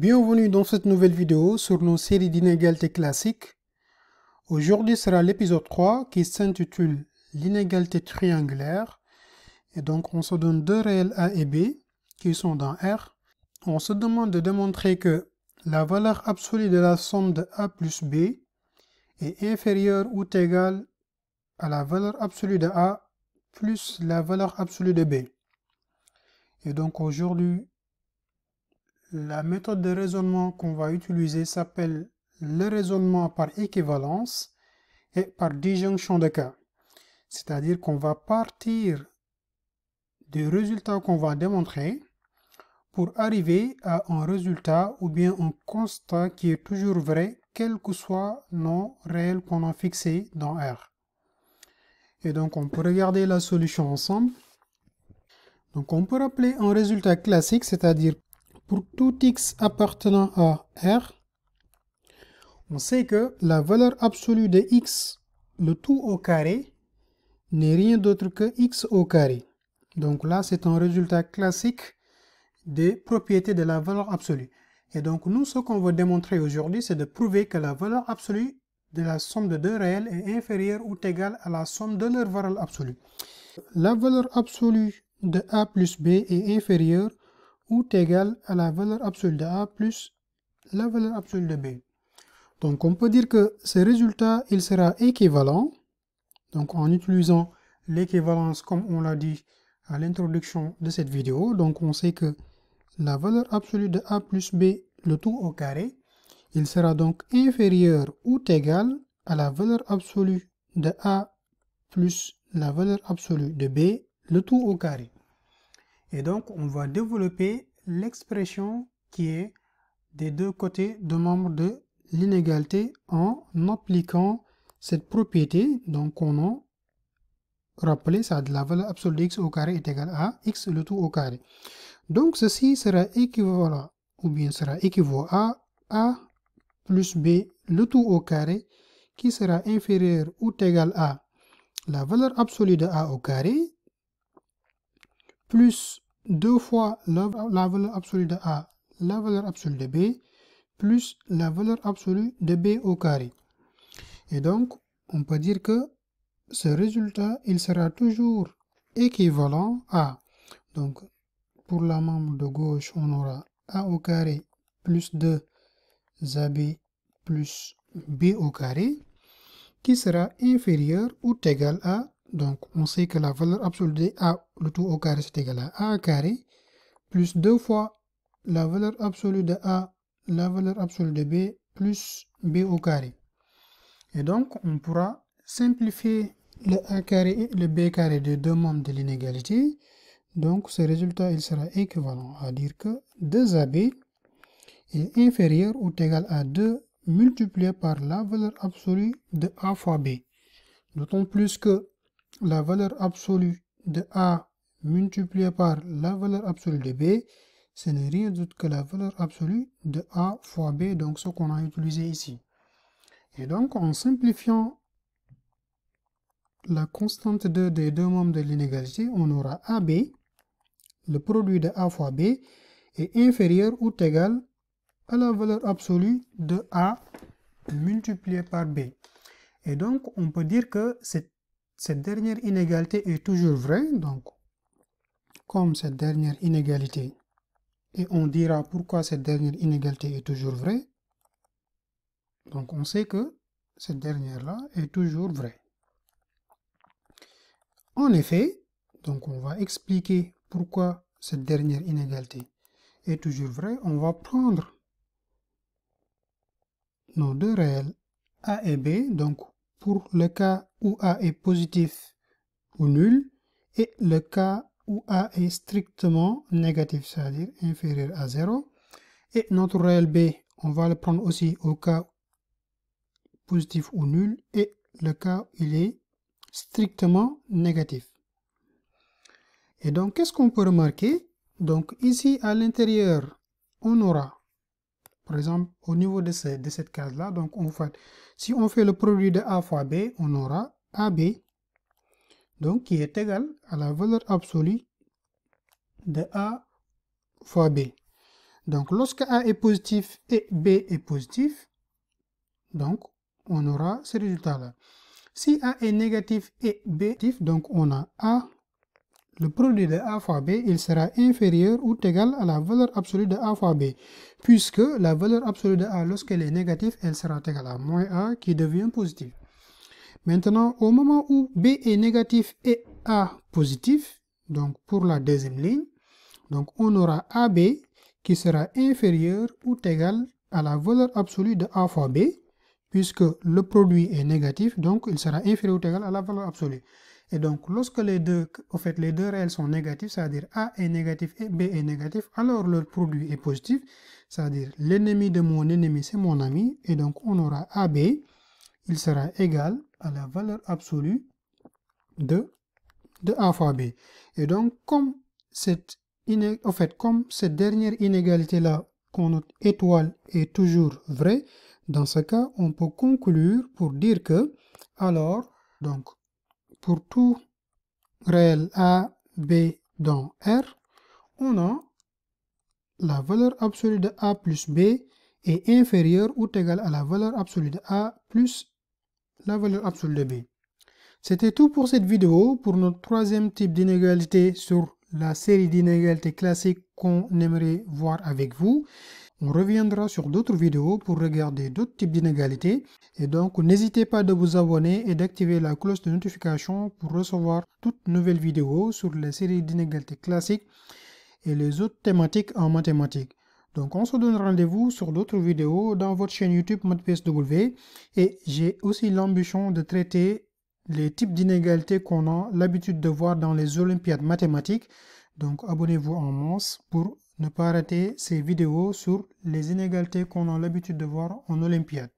Bienvenue dans cette nouvelle vidéo sur nos séries d'inégalités classiques. Aujourd'hui sera l'épisode 3 qui s'intitule l'inégalité triangulaire. Et donc on se donne deux réels A et B qui sont dans R. On se demande de démontrer que la valeur absolue de la somme de A plus B est inférieure ou égale à la valeur absolue de A plus la valeur absolue de B. Et donc aujourd'hui, la méthode de raisonnement qu'on va utiliser s'appelle le raisonnement par équivalence et par disjonction de cas. C'est-à-dire qu'on va partir du résultat qu'on va démontrer pour arriver à un résultat ou bien un constat qui est toujours vrai, quel que soit nom réel qu'on a fixé dans R. Et donc, on peut regarder la solution ensemble. Donc, on peut rappeler un résultat classique, c'est-à-dire pour tout x appartenant à R, on sait que la valeur absolue de x, le tout au carré, n'est rien d'autre que x au carré. Donc là, c'est un résultat classique des propriétés de la valeur absolue. Et donc nous, ce qu'on veut démontrer aujourd'hui, c'est de prouver que la valeur absolue de la somme de deux réels est inférieure ou égale à la somme de leur valeur absolue. La valeur absolue de a plus b est inférieure ou égale à la valeur absolue de A plus la valeur absolue de B. Donc on peut dire que ce résultat, il sera équivalent. Donc en utilisant l'équivalence comme on l'a dit à l'introduction de cette vidéo. Donc on sait que la valeur absolue de A plus B, le tout au carré, il sera donc inférieur ou égal à la valeur absolue de A plus la valeur absolue de B, le tout au carré. Et donc, on va développer l'expression qui est des deux côtés de membres de l'inégalité en appliquant cette propriété. Donc, on a rappelé ça de la valeur absolue de x au carré est égale à x le tout au carré. Donc, ceci sera équivalent ou bien sera équivalent à a plus b le tout au carré qui sera inférieur ou égal à la valeur absolue de a au carré plus deux fois la, la valeur absolue de A, la valeur absolue de B, plus la valeur absolue de B au carré. Et donc, on peut dire que ce résultat, il sera toujours équivalent à. Donc, pour la membre de gauche, on aura A au carré plus 2 AB plus B au carré qui sera inférieur ou égal à donc, on sait que la valeur absolue de A, le tout au carré, c'est égal à A carré, plus 2 fois la valeur absolue de A, la valeur absolue de B, plus B au carré. Et donc, on pourra simplifier le A carré et le B carré de deux membres de l'inégalité. Donc, ce résultat, il sera équivalent à dire que 2AB est inférieur ou égal à 2 multiplié par la valeur absolue de A fois B. D'autant plus que la valeur absolue de A multipliée par la valeur absolue de B, ce n'est rien d'autre que la valeur absolue de A fois B, donc ce qu'on a utilisé ici. Et donc, en simplifiant la constante de des deux membres de l'inégalité, on aura AB, le produit de A fois B, est inférieur ou égal à la valeur absolue de A multipliée par B. Et donc, on peut dire que c'est cette dernière inégalité est toujours vraie, donc comme cette dernière inégalité, et on dira pourquoi cette dernière inégalité est toujours vraie, donc on sait que cette dernière-là est toujours vraie. En effet, donc on va expliquer pourquoi cette dernière inégalité est toujours vraie. On va prendre nos deux réels A et B, donc pour le cas où A est positif ou nul et le cas où A est strictement négatif, c'est-à-dire inférieur à 0. Et notre réel B, on va le prendre aussi au cas positif ou nul et le cas où il est strictement négatif. Et donc, qu'est-ce qu'on peut remarquer Donc, ici, à l'intérieur, on aura par exemple, au niveau de, cette case-là, donc en fait, si on fait le produit de A fois B, on aura AB, donc qui est égal à la valeur absolue de A fois B. Donc lorsque A est positif et B est positif, donc on aura ce résultat-là. Si A est négatif et B, est donc on a A le produit de A fois B, il sera inférieur ou égal à la valeur absolue de A fois B, puisque la valeur absolue de A, lorsqu'elle est négative, elle sera égale à moins A qui devient positive. Maintenant, au moment où B est négatif et A positif, donc pour la deuxième ligne, donc on aura AB qui sera inférieur ou égal à la valeur absolue de A fois B, puisque le produit est négatif, donc il sera inférieur ou égal à la valeur absolue. Et donc, lorsque les deux, au fait, les deux réels sont négatifs, c'est-à-dire A est négatif et B est négatif, alors leur produit est positif, c'est-à-dire l'ennemi de mon ennemi, c'est mon ami. Et donc, on aura AB, il sera égal à la valeur absolue de, de A fois B. Et donc, comme cette, au fait, comme cette dernière inégalité-là, qu'on note étoile, est toujours vraie, dans ce cas, on peut conclure pour dire que, alors, donc, pour tout réel A, B dans R, on a la valeur absolue de A plus B est inférieure ou égale à la valeur absolue de A plus la valeur absolue de B. C'était tout pour cette vidéo, pour notre troisième type d'inégalité sur la série d'inégalités classiques qu'on aimerait voir avec vous. On reviendra sur d'autres vidéos pour regarder d'autres types d'inégalités et donc n'hésitez pas de vous abonner et d'activer la cloche de notification pour recevoir toutes nouvelles vidéos sur les séries d'inégalités classiques et les autres thématiques en mathématiques. Donc on se donne rendez-vous sur d'autres vidéos dans votre chaîne YouTube MathPSW et j'ai aussi l'ambition de traiter les types d'inégalités qu'on a l'habitude de voir dans les Olympiades mathématiques. Donc abonnez-vous en masse pour ne pas arrêter ces vidéos sur les inégalités qu'on a l'habitude de voir en Olympiade.